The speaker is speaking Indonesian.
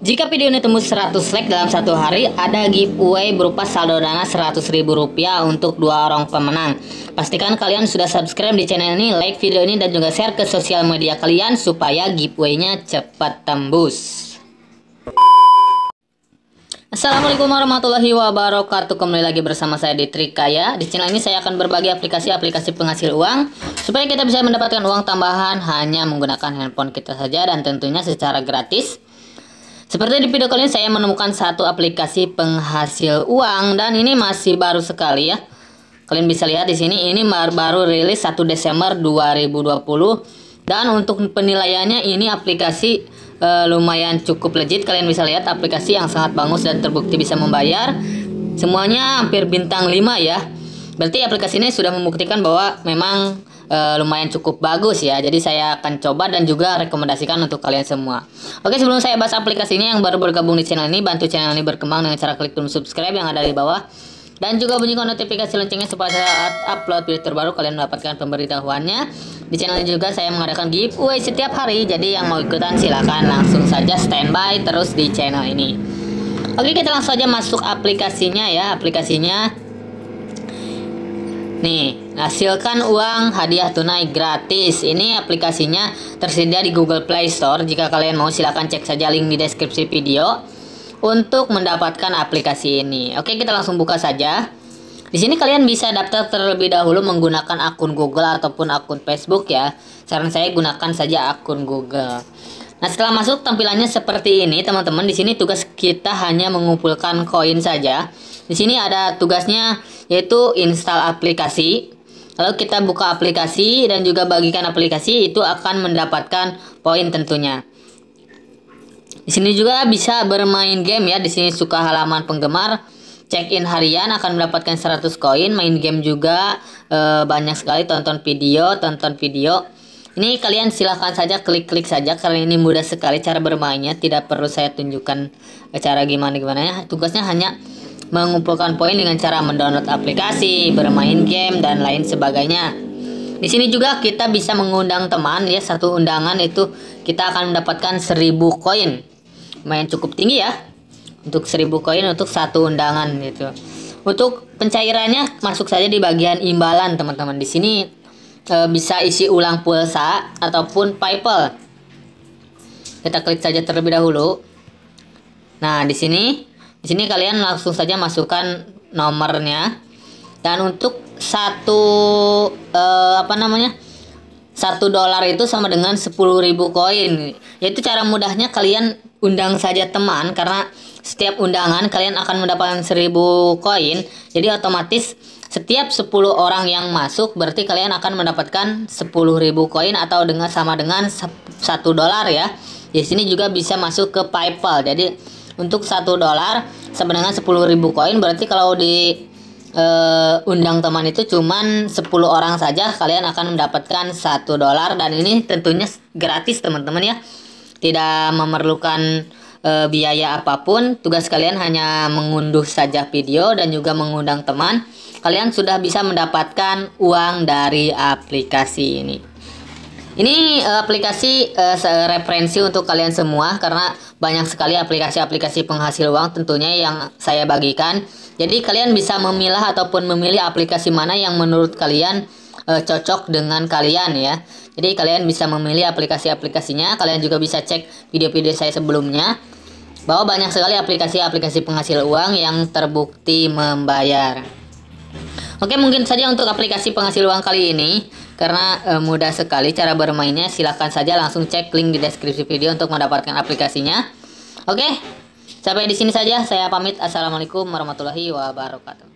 Jika video ini tembus 100 like dalam satu hari, ada giveaway berupa saldo dana Rp100.000 untuk dua orang pemenang. Pastikan kalian sudah subscribe di channel ini, like video ini, dan juga share ke sosial media kalian supaya giveaway-nya cepat tembus. Assalamualaikum warahmatullahi wabarakatuh Kembali lagi bersama saya di Trikaya Di channel ini saya akan berbagi aplikasi-aplikasi penghasil uang Supaya kita bisa mendapatkan uang tambahan Hanya menggunakan handphone kita saja Dan tentunya secara gratis seperti di video kali ini saya menemukan satu aplikasi penghasil uang dan ini masih baru sekali ya. Kalian bisa lihat di sini ini baru rilis 1 Desember 2020 dan untuk penilaiannya ini aplikasi e, lumayan cukup legit. Kalian bisa lihat aplikasi yang sangat bagus dan terbukti bisa membayar. Semuanya hampir bintang 5 ya. Berarti aplikasi ini sudah membuktikan bahwa memang uh, lumayan cukup bagus ya. Jadi saya akan coba dan juga rekomendasikan untuk kalian semua. Oke, sebelum saya bahas aplikasinya yang baru bergabung di channel ini, bantu channel ini berkembang dengan cara klik tombol subscribe yang ada di bawah dan juga bunyikan notifikasi loncengnya supaya saat upload video terbaru kalian mendapatkan pemberitahuannya di channel ini juga saya mengadakan giveaway setiap hari jadi yang mau ikutan silahkan langsung saja standby terus di channel ini oke kita langsung saja masuk aplikasinya ya aplikasinya Nih, hasilkan uang hadiah tunai gratis. Ini aplikasinya tersedia di Google Play Store. Jika kalian mau silahkan cek saja link di deskripsi video untuk mendapatkan aplikasi ini. Oke, kita langsung buka saja. Di sini kalian bisa daftar terlebih dahulu menggunakan akun Google ataupun akun Facebook ya. Saran saya gunakan saja akun Google. Nah, setelah masuk tampilannya seperti ini, teman-teman. Di sini tugas kita hanya mengumpulkan koin saja. Di sini ada tugasnya yaitu install aplikasi. Lalu kita buka aplikasi dan juga bagikan aplikasi itu akan mendapatkan poin tentunya. Di sini juga bisa bermain game ya. Di sini suka halaman penggemar, check-in harian akan mendapatkan 100 koin, main game juga e, banyak sekali tonton video, tonton video. Ini kalian silahkan saja klik-klik saja karena ini mudah sekali cara bermainnya. Tidak perlu saya tunjukkan cara gimana-gimana ya. Tugasnya hanya mengumpulkan poin dengan cara mendownload aplikasi, bermain game dan lain sebagainya. Di sini juga kita bisa mengundang teman ya satu undangan itu kita akan mendapatkan 1000 koin. Main cukup tinggi ya. Untuk 1000 koin untuk satu undangan gitu. Untuk pencairannya masuk saja di bagian imbalan teman-teman di sini E, bisa isi ulang pulsa ataupun paypal kita klik saja terlebih dahulu nah di sini di sini kalian langsung saja masukkan nomornya dan untuk satu e, apa namanya satu dolar itu sama dengan 10.000 koin yaitu cara mudahnya kalian undang saja teman karena setiap undangan kalian akan mendapatkan 1000 koin jadi otomatis setiap 10 orang yang masuk berarti kalian akan mendapatkan 10.000 koin atau dengan sama dengan 1 dolar ya. Di sini juga bisa masuk ke PayPal. Jadi untuk 1 dolar sama dengan 10.000 koin berarti kalau di Uh, undang teman itu cuman 10 orang saja kalian akan mendapatkan satu dolar dan ini tentunya gratis teman-teman ya tidak memerlukan e, biaya apapun, tugas kalian hanya mengunduh saja video dan juga mengundang teman. Kalian sudah bisa mendapatkan uang dari aplikasi ini. Ini e, aplikasi e, eh, referensi untuk kalian semua karena banyak sekali aplikasi-aplikasi penghasil uang tentunya yang saya bagikan. Jadi kalian bisa memilah ataupun memilih aplikasi mana yang menurut kalian cocok dengan kalian ya. Jadi kalian bisa memilih aplikasi-aplikasinya. Kalian juga bisa cek video-video saya sebelumnya bahwa banyak sekali aplikasi-aplikasi penghasil uang yang terbukti membayar. Oke, mungkin saja untuk aplikasi penghasil uang kali ini karena e, mudah sekali cara bermainnya. Silahkan saja langsung cek link di deskripsi video untuk mendapatkan aplikasinya. Oke, sampai di sini saja. Saya pamit. Assalamualaikum warahmatullahi wabarakatuh.